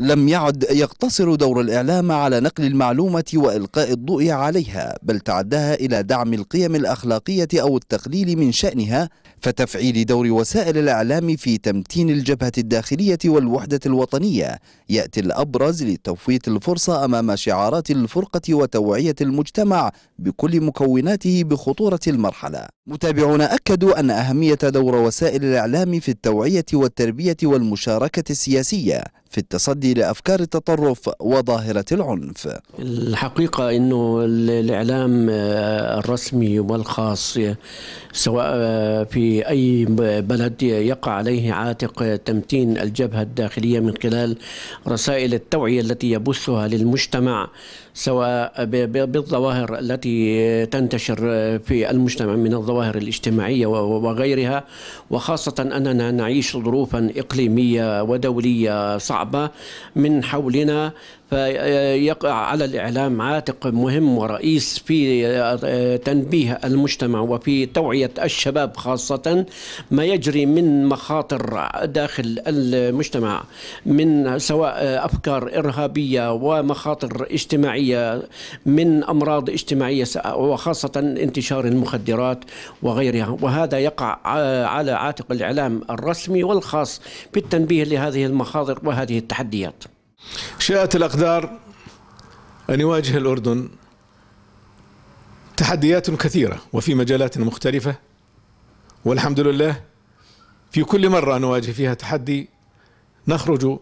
لم يعد يقتصر دور الإعلام على نقل المعلومة وإلقاء الضوء عليها بل تعدها إلى دعم القيم الأخلاقية أو التقليل من شأنها فتفعيل دور وسائل الإعلام في تمتين الجبهة الداخلية والوحدة الوطنية يأتي الأبرز لتفويت الفرصة أمام شعارات الفرقة وتوعية المجتمع بكل مكوناته بخطورة المرحلة متابعون أكدوا أن أهمية دور وسائل الإعلام في التوعية والتربية والمشاركة السياسية في التصدي لأفكار التطرف وظاهرة العنف الحقيقة أنه الإعلام آه، الرسمي والخاص سواء آه، في أي بلد يقع عليه عاتق تمتين الجبهة الداخلية من خلال رسائل التوعية التي يبثها للمجتمع سواء بالظواهر التي تنتشر في المجتمع من الظواهر الاجتماعية وغيرها وخاصة أننا نعيش ظروفا إقليمية ودولية صعبة صعبة من حولنا فيقع على الإعلام عاتق مهم ورئيس في آه، تنبيه المجتمع وفي توعية الشباب خاصة ما يجري من مخاطر داخل المجتمع من سواء أفكار إرهابية ومخاطر اجتماعية من أمراض اجتماعية وخاصة انتشار المخدرات وغيرها وهذا يقع آه، على عاتق الإعلام الرسمي والخاص بالتنبيه لهذه المخاطر وهذه هذه التحديات شاءت الأقدار أن يواجه الأردن تحديات كثيرة وفي مجالات مختلفة والحمد لله في كل مرة نواجه فيها تحدي نخرج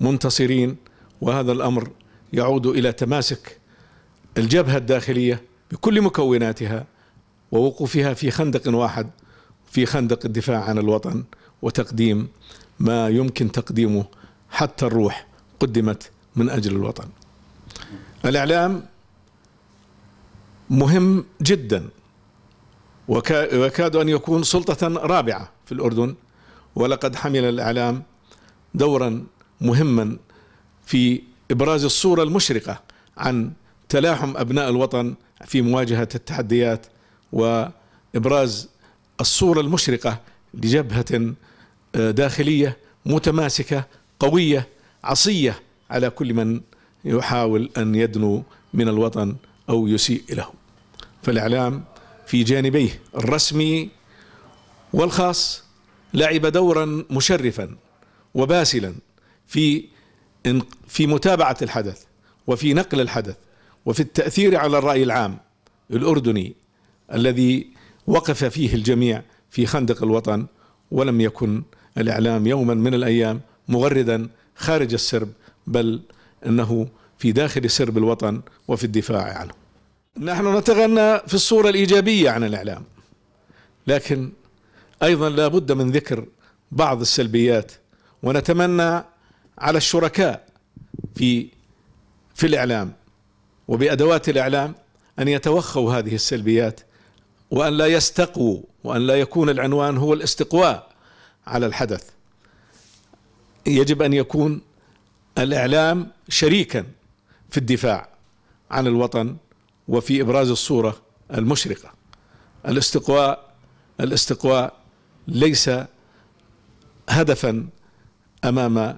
منتصرين وهذا الأمر يعود إلى تماسك الجبهة الداخلية بكل مكوناتها ووقوفها في خندق واحد في خندق الدفاع عن الوطن وتقديم ما يمكن تقديمه حتى الروح قدمت من أجل الوطن الإعلام مهم جدا ويكاد أن يكون سلطة رابعة في الأردن ولقد حمل الإعلام دورا مهما في إبراز الصورة المشرقة عن تلاحم أبناء الوطن في مواجهة التحديات وإبراز الصورة المشرقة لجبهة آه، داخلية متماسكة قوية عصية على كل من يحاول أن يدنو من الوطن أو يسيء له فالإعلام في جانبيه الرسمي والخاص لعب دورا مشرفا وباسلا في في متابعة الحدث وفي نقل الحدث وفي التأثير على الرأي العام الأردني الذي وقف فيه الجميع في خندق الوطن ولم يكن الإعلام يوما من الأيام مغردا خارج السرب بل انه في داخل سرب الوطن وفي الدفاع عنه. نحن نتغنى في الصوره الايجابيه عن الاعلام. لكن ايضا لا بد من ذكر بعض السلبيات ونتمنى على الشركاء في في الاعلام وبادوات الاعلام ان يتوخوا هذه السلبيات وان لا يستقوا وان لا يكون العنوان هو الاستقواء على الحدث يجب أن يكون الإعلام شريكا في الدفاع عن الوطن وفي إبراز الصورة المشرقة الاستقواء الاستقواء ليس هدفا أمام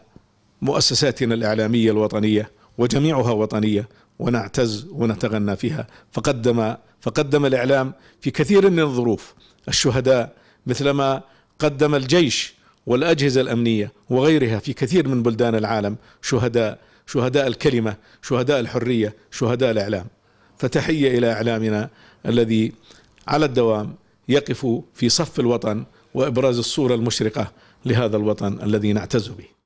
مؤسساتنا الإعلامية الوطنية وجميعها وطنية ونعتز ونتغنى فيها فقدم فقدم الإعلام في كثير من الظروف الشهداء مثلما قدم الجيش والأجهزة الأمنية وغيرها في كثير من بلدان العالم شهداء شهداء الكلمة شهداء الحرية شهداء الإعلام فتحية إلى إعلامنا الذي على الدوام يقف في صف الوطن وإبراز الصورة المشرقة لهذا الوطن الذي نعتز به